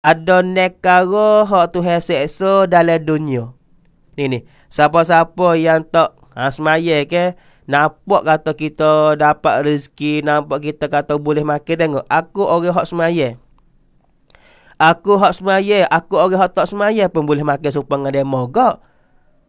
ada negara hak tu seksa dalam dunia. Ni ni, siapa-siapa yang tak ha, semaya ke, nampak kata kita dapat rezeki, nampak kita kata boleh makan tengok. Aku orang hak semaya. Aku hak semaya, aku orang hak tak semaya pun boleh makan supang dengan demo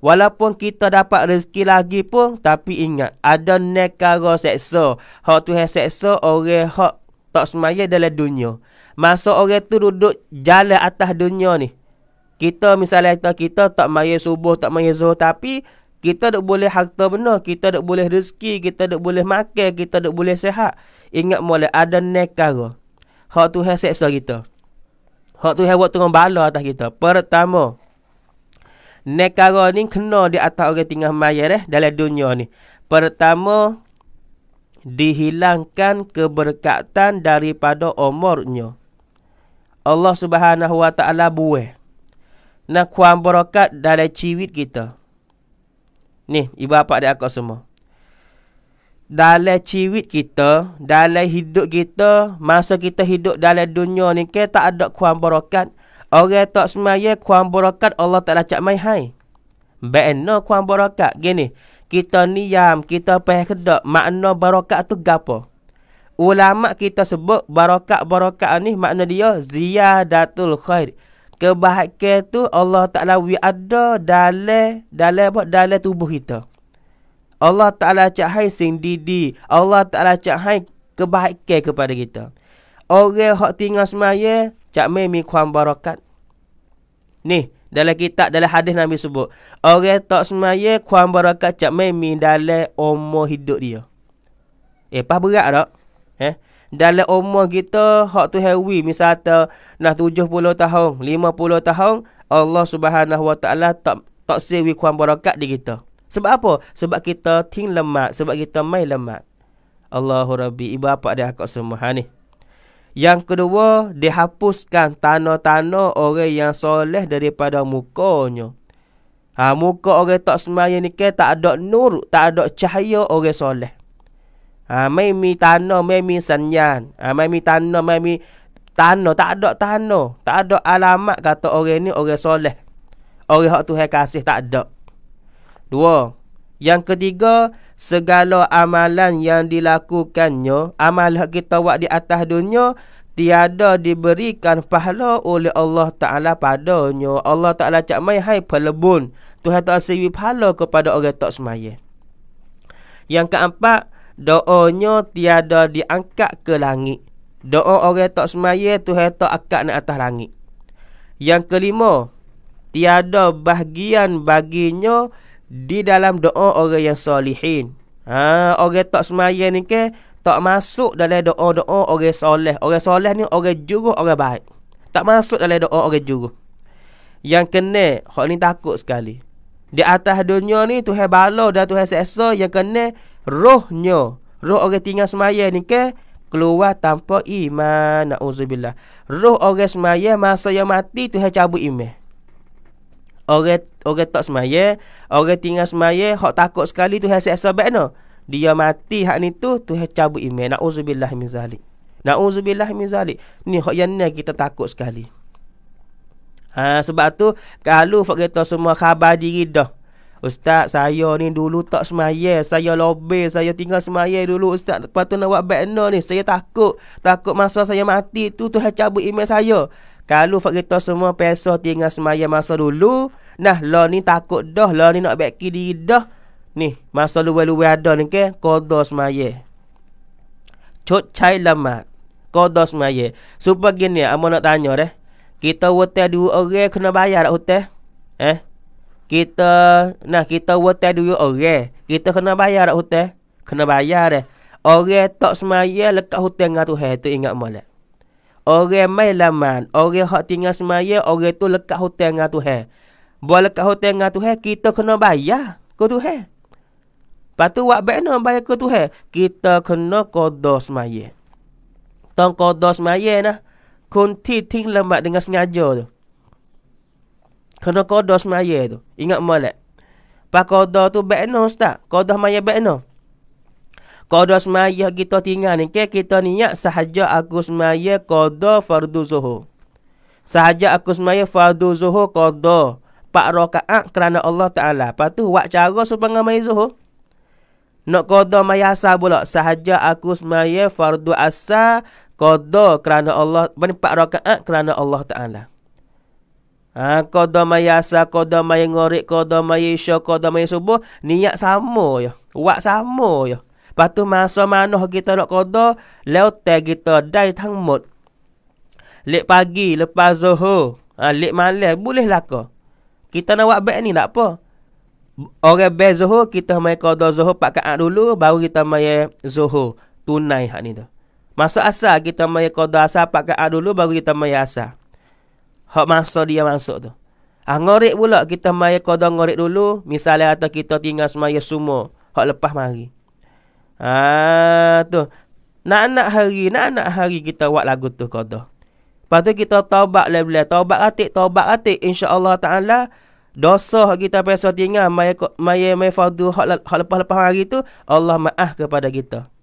Walaupun kita dapat rezeki lagi pun, tapi ingat, ada negara seksa. Hak tu seksa orang hak tak semaya dalam dunia. Masa orang tu duduk jalan atas dunia ni. Kita misalnya kita, kita tak maya subuh, tak maya zuhur. Tapi kita tak boleh harta benar. Kita tak boleh rezeki. Kita tak boleh makan. Kita tak boleh sehat. Ingat mula ada nekara. Hak tu yang seksa kita. Hak tu yang buat tengah bala atas kita. Pertama. Nekara ni kena di atas orang tinggal maya eh, dalam dunia ni. Pertama. Dihilangkan keberkatan daripada umurnya. Allah Subhanahu Wa Taala buih nak kuam berkat dalam ciwit kita. Nih ibu bapa dia aku semua. Dalam ciwit kita, dalam hidup kita, masa kita hidup dalam dunia ni, kita tak ada kuam berkat. Orang tak semaya kuam berkat, Allah tak lacak mai hai. Baen no kuam berkat? Gini, kita niyam, kita payah kedok, makna berkat tu gapo? Ulama kita sebut barakat-barakat ni makna dia ziyadatul khair. Kebahagiaan tu Allah Taala wi ada dalam dalam apa dalam tubuh kita. Allah Taala cahai sing didi. Allah Taala cahai kebahagiaan kepada kita. Orang hak tinggal semaya cak mai mi kuam barakat. Ni dalam kitab dalam hadis Nabi sebut, orang tak semaya kuam barakat cak mai mi dalam umur hidup dia. Eh pas berat tak? Eh? Dalam umur kita hak tu hewi misalnya nah 70 tahun, 50 tahun, Allah Subhanahu Wa Taala tak tak sewi kuan barakat di kita. Sebab apa? Sebab kita ting lemak, sebab kita mai lemak. Allahu Rabbi, ibu apa ada akak semua ha ni. Yang kedua, dihapuskan tanah-tanah orang yang soleh daripada mukanya. Ha, muka orang tak semaya ni ke, tak ada nur, tak ada cahaya orang soleh ada ada Tak tak alamat. Kata orang นี้ orang soleh orang yang Tuhan kasih tak ada dua yang ketiga segala amalan yang dilakukannya amalan kita buat di atas dunia tiada diberikan pahala oleh Allah Taala padanya Allah Taala cak mai hai pelebun Tuhan tak sewi pahala kepada orang tak semaya yang keempat doanya tiada diangkat ke langit. Doa orang tak semaya tu tak akak na atas langit. Yang kelima, tiada bahagian baginya di dalam doa orang yang solihin. Ha, orang tak semaya ni ke tak masuk dalam doa-doa orang soleh. Orang soleh ni orang juruh orang baik. Tak masuk dalam doa orang juruh. Yang kena, hak ni takut sekali. Di atas dunia ni Tuhan bala dan Tuhan seksa yang kena rohnya roh orang tinggal semaya ni ke keluar tanpa iman nauzubillah roh orang semaya masa yang mati tu cabut iman orang orang tak semaya orang tinggal semaya hak takut sekali tu seksa baik no dia mati hak ni tu tu cabut iman nauzubillah min zalik nauzubillah min zalik ni hak yang ni kita takut sekali Ha, sebab tu kalau fakta semua khabar diri dah Ustaz saya ni dulu tak semaya Saya lobe Saya tinggal semaya dulu Ustaz Lepas tu nak buat bekna ni Saya takut Takut masa saya mati tu tu Tuhan cabut email saya Kalau fakta semua Pesoh tinggal semaya masa dulu Nah lo ni takut dah Lo ni nak beki diri dah Ni Masa luwe-luwe ada ni ke Kodo semaya Cut cai lama Kodo semaya Supaya gini Amo nak tanya deh Kita hotel dua orang Kena bayar tak hotel Eh kita nah kita hotel dulu orang. Oh, kita kena bayar dak hotel? Kena bayar dah. Orang tak semaya lekat hotel dengan tu tu ingat molek. Orang mai laman, orang hak tinggal semaya, orang tu lekat hotel dengan tu Buat lekat hotel dengan tu kita kena bayar ke tu Lepas tu wak baik nak bayar ke tu kita kena kodoh semaya. Tong kodoh semaya nah. Kunti ting lama dengan sengaja tu. Kena kodoh semaya tu. Ingat malak. Pak kodoh tu bekno ustaz. Kodoh maya bekno. Kodoh semaya kita tinggal ni. Ke kita niat sahaja aku semaya kodoh fardu zuhur. Sahaja aku semaya fardu zuhur kodoh. Pak rokaat kerana Allah Ta'ala. Lepas tu, wak cara supaya maya zuhur. Nak kodoh maya asal pula. Sahaja aku semaya fardu asal kodoh kerana Allah. Bani pak rokaat kerana Allah Ta'ala. Ha, kodoh maya asal, kodoh maya ngorik, kodoh maya isya, kodoh subuh. Niat sama ya. Wak sama ya. Lepas tu masa mana kita nak kodoh, leote kita dai tang mut. pagi, lepas zuhur. Ha, lek malam, bolehlah kau. Kita nak buat baik ni tak apa. Orang baik zuhur, kita main kodoh zuhur pakai ak dulu, baru kita main zuhur. Tunai hak ni tu. Masuk asa, kita main kodoh asa. pakai ak dulu, baru kita main asa. Hak masa dia masuk tu. Ah ngorek pula kita maya qada ngorek dulu, misalnya atau kita tinggal semaya semua hak lepas mari. Ah tu. Nak nak hari, nak nak hari kita buat lagu tu qada. Lepas tu kita taubat lain-lain, taubat atik, taubat atik insya-Allah taala dosa kita pasal tinggal maya maya maya fardu hak lepas-lepas hari tu Allah maaf kepada kita.